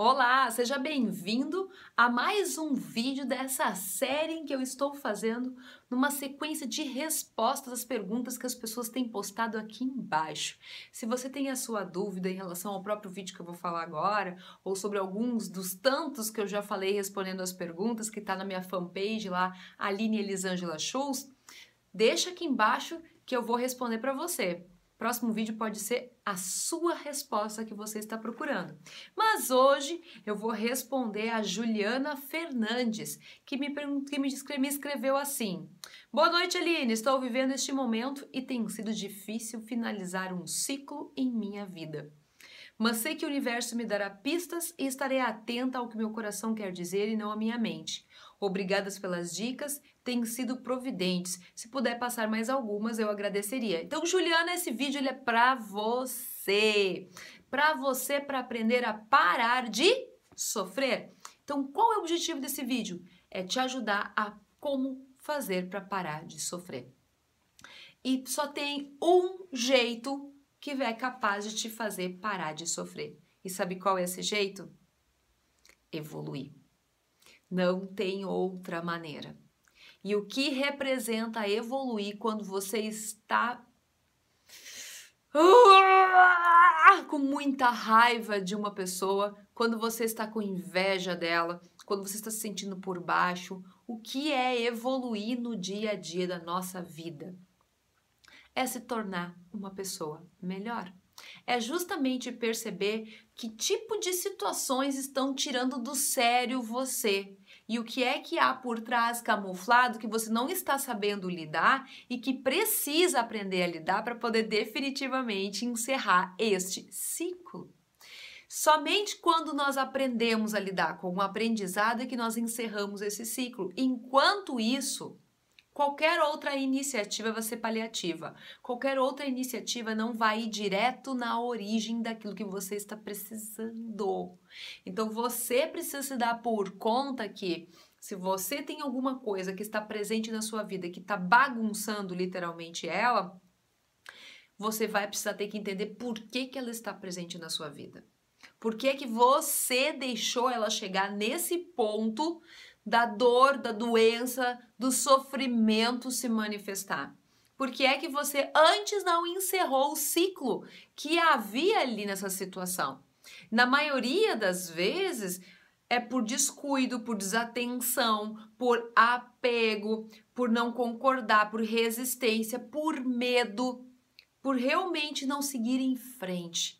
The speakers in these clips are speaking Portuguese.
Olá, seja bem-vindo a mais um vídeo dessa série em que eu estou fazendo numa sequência de respostas às perguntas que as pessoas têm postado aqui embaixo. Se você tem a sua dúvida em relação ao próprio vídeo que eu vou falar agora, ou sobre alguns dos tantos que eu já falei respondendo as perguntas que está na minha fanpage lá, Aline Elisângela Schultz, deixa aqui embaixo que eu vou responder para você. Próximo vídeo pode ser a sua resposta que você está procurando. Mas hoje eu vou responder a Juliana Fernandes, que me, que me, me escreveu assim: Boa noite, Aline. Estou vivendo este momento e tem sido difícil finalizar um ciclo em minha vida mas sei que o universo me dará pistas e estarei atenta ao que meu coração quer dizer e não à minha mente. Obrigadas pelas dicas, têm sido providentes. Se puder passar mais algumas, eu agradeceria. Então, Juliana, esse vídeo ele é para você. Para você para aprender a parar de sofrer. Então, qual é o objetivo desse vídeo? É te ajudar a como fazer para parar de sofrer. E só tem um jeito que é capaz de te fazer parar de sofrer. E sabe qual é esse jeito? Evoluir. Não tem outra maneira. E o que representa evoluir quando você está ah, com muita raiva de uma pessoa, quando você está com inveja dela, quando você está se sentindo por baixo, o que é evoluir no dia a dia da nossa vida? é se tornar uma pessoa melhor. É justamente perceber que tipo de situações estão tirando do sério você e o que é que há por trás camuflado que você não está sabendo lidar e que precisa aprender a lidar para poder definitivamente encerrar este ciclo. Somente quando nós aprendemos a lidar com o aprendizado é que nós encerramos esse ciclo. Enquanto isso, Qualquer outra iniciativa vai ser paliativa. Qualquer outra iniciativa não vai ir direto na origem daquilo que você está precisando. Então você precisa se dar por conta que se você tem alguma coisa que está presente na sua vida que está bagunçando literalmente ela, você vai precisar ter que entender por que, que ela está presente na sua vida. Por que, que você deixou ela chegar nesse ponto da dor, da doença, do sofrimento se manifestar? Porque é que você antes não encerrou o ciclo que havia ali nessa situação? Na maioria das vezes, é por descuido, por desatenção, por apego, por não concordar, por resistência, por medo, por realmente não seguir em frente.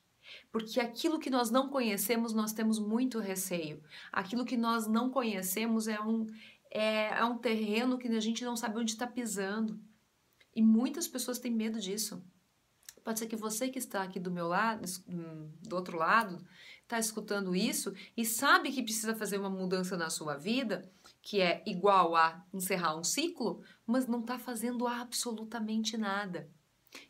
Porque aquilo que nós não conhecemos, nós temos muito receio. Aquilo que nós não conhecemos é um, é, é um terreno que a gente não sabe onde está pisando. E muitas pessoas têm medo disso. Pode ser que você que está aqui do meu lado, hum, do outro lado, está escutando isso e sabe que precisa fazer uma mudança na sua vida, que é igual a encerrar um ciclo, mas não está fazendo absolutamente nada.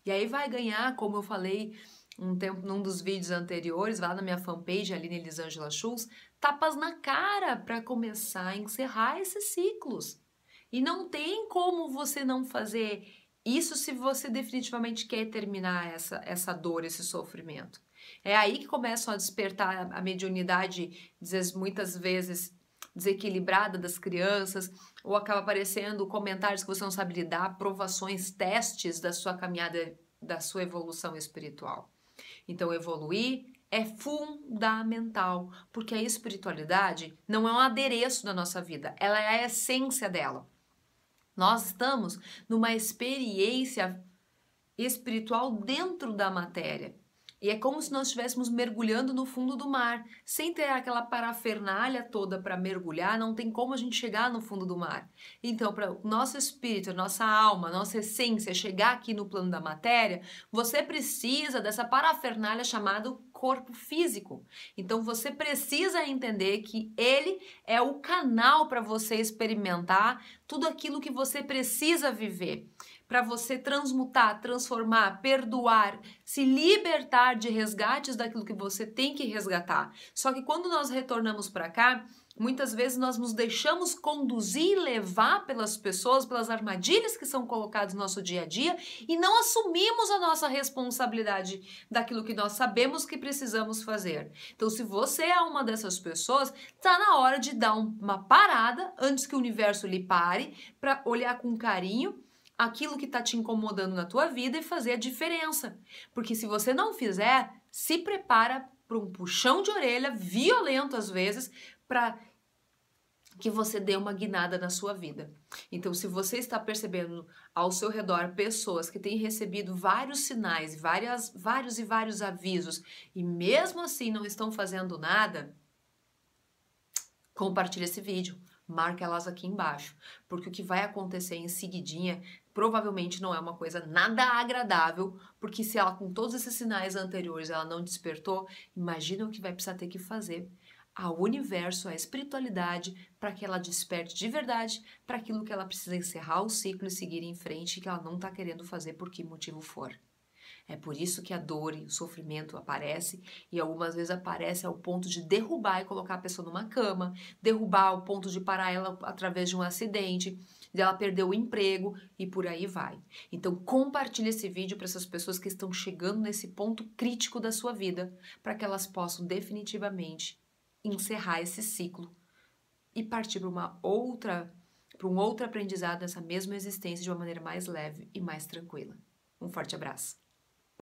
E aí vai ganhar, como eu falei um tempo, num dos vídeos anteriores, lá na minha fanpage, Aline Elisângela Schultz, tapas na cara para começar a encerrar esses ciclos. E não tem como você não fazer isso se você definitivamente quer terminar essa, essa dor, esse sofrimento. É aí que começam a despertar a mediunidade, muitas vezes desequilibrada das crianças, ou acaba aparecendo comentários que você não sabe lidar, provações, testes da sua caminhada, da sua evolução espiritual. Então, evoluir é fundamental, porque a espiritualidade não é um adereço da nossa vida, ela é a essência dela. Nós estamos numa experiência espiritual dentro da matéria. E é como se nós estivéssemos mergulhando no fundo do mar. Sem ter aquela parafernália toda para mergulhar, não tem como a gente chegar no fundo do mar. Então, para o nosso espírito, nossa alma, nossa essência chegar aqui no plano da matéria, você precisa dessa parafernália chamada corpo físico. Então, você precisa entender que ele é o canal para você experimentar tudo aquilo que você precisa viver para você transmutar, transformar, perdoar, se libertar de resgates daquilo que você tem que resgatar. Só que quando nós retornamos para cá, Muitas vezes nós nos deixamos conduzir e levar pelas pessoas, pelas armadilhas que são colocadas no nosso dia a dia e não assumimos a nossa responsabilidade daquilo que nós sabemos que precisamos fazer. Então, se você é uma dessas pessoas, está na hora de dar uma parada antes que o universo lhe pare para olhar com carinho aquilo que está te incomodando na tua vida e fazer a diferença. Porque se você não fizer, se prepara para um puxão de orelha violento às vezes para que você dê uma guinada na sua vida. Então, se você está percebendo ao seu redor pessoas que têm recebido vários sinais, várias, vários e vários avisos e mesmo assim não estão fazendo nada, compartilhe esse vídeo marca elas aqui embaixo, porque o que vai acontecer em seguidinha provavelmente não é uma coisa nada agradável, porque se ela com todos esses sinais anteriores ela não despertou, imagina o que vai precisar ter que fazer ao universo, à espiritualidade, para que ela desperte de verdade para aquilo que ela precisa encerrar o ciclo e seguir em frente, que ela não está querendo fazer por que motivo for. É por isso que a dor e o sofrimento aparece e algumas vezes aparece ao ponto de derrubar e colocar a pessoa numa cama, derrubar ao ponto de parar ela através de um acidente, dela perder o emprego e por aí vai. Então compartilhe esse vídeo para essas pessoas que estão chegando nesse ponto crítico da sua vida, para que elas possam definitivamente encerrar esse ciclo e partir para uma outra para um outro aprendizado nessa mesma existência de uma maneira mais leve e mais tranquila. Um forte abraço.